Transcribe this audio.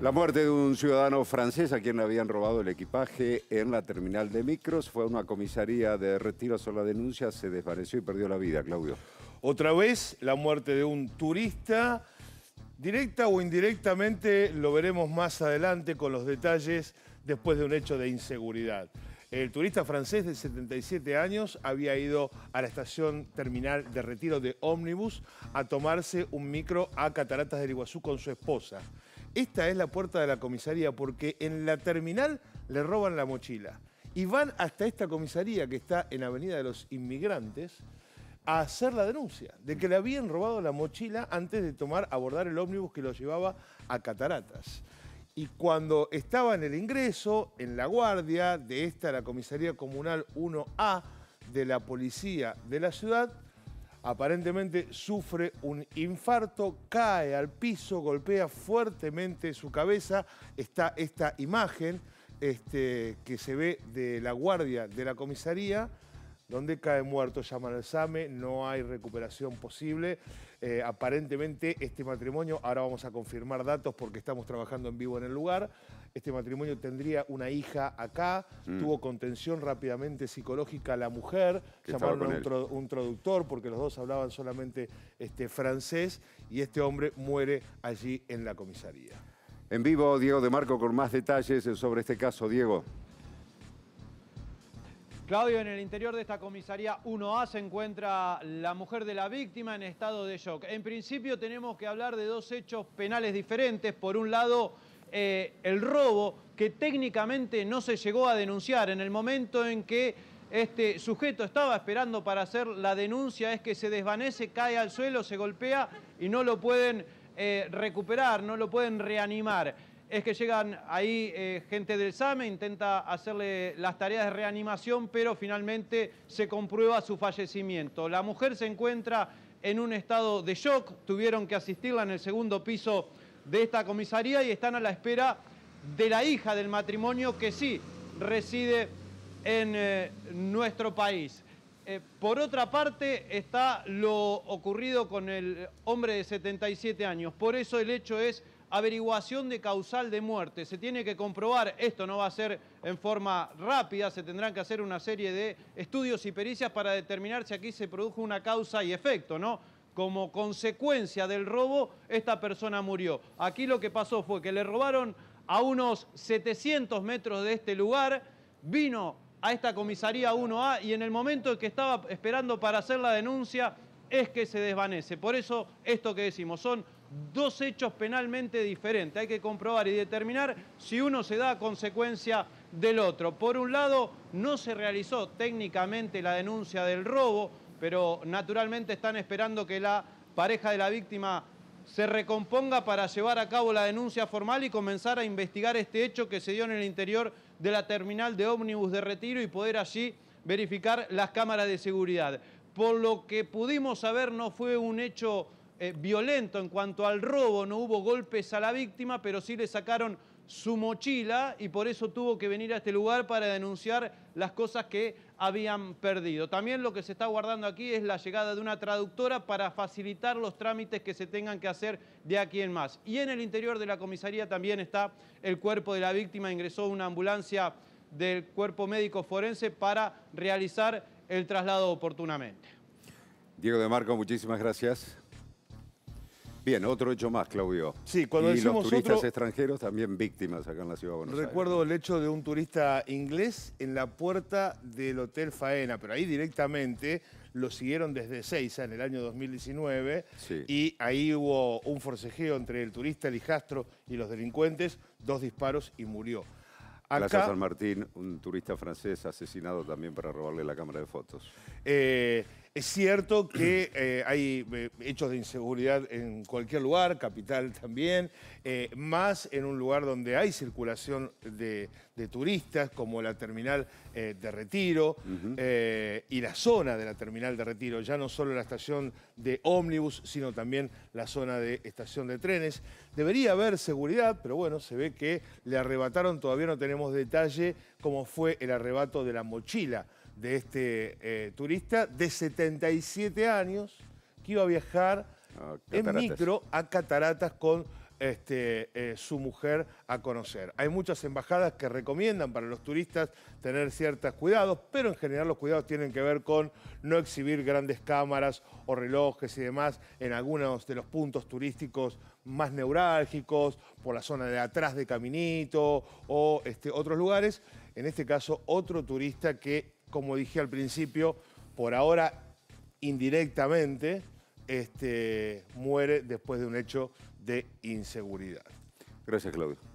La muerte de un ciudadano francés a quien le habían robado el equipaje en la terminal de micros fue una comisaría de retiro sobre la denuncia, se desvaneció y perdió la vida, Claudio. Otra vez la muerte de un turista, directa o indirectamente, lo veremos más adelante con los detalles después de un hecho de inseguridad. El turista francés de 77 años había ido a la estación terminal de retiro de ómnibus a tomarse un micro a Cataratas del Iguazú con su esposa. Esta es la puerta de la comisaría porque en la terminal le roban la mochila y van hasta esta comisaría que está en Avenida de los Inmigrantes a hacer la denuncia de que le habían robado la mochila antes de tomar, abordar el ómnibus que lo llevaba a Cataratas. Y cuando estaba en el ingreso, en la guardia de esta, la comisaría comunal 1A de la policía de la ciudad, Aparentemente sufre un infarto, cae al piso, golpea fuertemente su cabeza. Está esta imagen este, que se ve de la guardia de la comisaría donde cae muerto, llaman al SAME, no hay recuperación posible. Eh, aparentemente este matrimonio, ahora vamos a confirmar datos porque estamos trabajando en vivo en el lugar, este matrimonio tendría una hija acá, mm. tuvo contención rápidamente psicológica la mujer, llamaron a un, traductor porque los dos hablaban solamente este, francés y este hombre muere allí en la comisaría. En vivo, Diego de Marco con más detalles sobre este caso. Diego. Claudio, en el interior de esta comisaría 1A se encuentra la mujer de la víctima en estado de shock. En principio tenemos que hablar de dos hechos penales diferentes. Por un lado, eh, el robo que técnicamente no se llegó a denunciar en el momento en que este sujeto estaba esperando para hacer la denuncia, es que se desvanece, cae al suelo, se golpea y no lo pueden eh, recuperar, no lo pueden reanimar. Es que llegan ahí eh, gente del SAME, intenta hacerle las tareas de reanimación, pero finalmente se comprueba su fallecimiento. La mujer se encuentra en un estado de shock, tuvieron que asistirla en el segundo piso de esta comisaría y están a la espera de la hija del matrimonio que sí reside en eh, nuestro país. Eh, por otra parte está lo ocurrido con el hombre de 77 años. Por eso el hecho es averiguación de causal de muerte. Se tiene que comprobar, esto no va a ser en forma rápida, se tendrán que hacer una serie de estudios y pericias para determinar si aquí se produjo una causa y efecto, ¿no? como consecuencia del robo, esta persona murió. Aquí lo que pasó fue que le robaron a unos 700 metros de este lugar, vino a esta comisaría 1A y en el momento que estaba esperando para hacer la denuncia es que se desvanece. Por eso esto que decimos, son dos hechos penalmente diferentes. Hay que comprobar y determinar si uno se da a consecuencia del otro. Por un lado, no se realizó técnicamente la denuncia del robo, pero naturalmente están esperando que la pareja de la víctima se recomponga para llevar a cabo la denuncia formal y comenzar a investigar este hecho que se dio en el interior de la terminal de ómnibus de retiro y poder allí verificar las cámaras de seguridad. Por lo que pudimos saber no fue un hecho eh, violento en cuanto al robo, no hubo golpes a la víctima, pero sí le sacaron su mochila y por eso tuvo que venir a este lugar para denunciar las cosas que habían perdido. También lo que se está guardando aquí es la llegada de una traductora para facilitar los trámites que se tengan que hacer de aquí en más. Y en el interior de la comisaría también está el cuerpo de la víctima, ingresó una ambulancia del cuerpo médico forense para realizar el traslado oportunamente. Diego de Marco, muchísimas gracias. Bien, otro hecho más, Claudio. Sí, cuando y los turistas extranjeros también víctimas acá en la ciudad de Buenos Recuerdo el hecho de un turista inglés en la puerta del Hotel Faena, pero ahí directamente lo siguieron desde Seiza en el año 2019 y ahí hubo un forcejeo entre el turista el hijastro y los delincuentes, dos disparos y murió. Acá, Plaza San Martín, un turista francés asesinado también para robarle la cámara de fotos. Eh, es cierto que eh, hay eh, hechos de inseguridad en cualquier lugar, capital también, eh, más en un lugar donde hay circulación de, turistas, como la terminal de retiro y la zona de la terminal de retiro, ya no solo la estación de ómnibus, sino también la zona de estación de trenes. Debería haber seguridad, pero bueno, se ve que le arrebataron, todavía no tenemos detalle como fue el arrebato de la mochila de este eh, turista de 77 años que iba a viajar ah, en micro a Cataratas con este, eh, su mujer a conocer. Hay muchas embajadas que recomiendan para los turistas tener ciertos cuidados, pero en general los cuidados tienen que ver con no exhibir grandes cámaras o relojes y demás en algunos de los puntos turísticos más neurálgicos, por la zona de atrás de Caminito o este, otros lugares en este caso otro turista que, como dije al principio, por ahora indirectamente este, muere después de un hecho de inseguridad. Gracias, Claudio.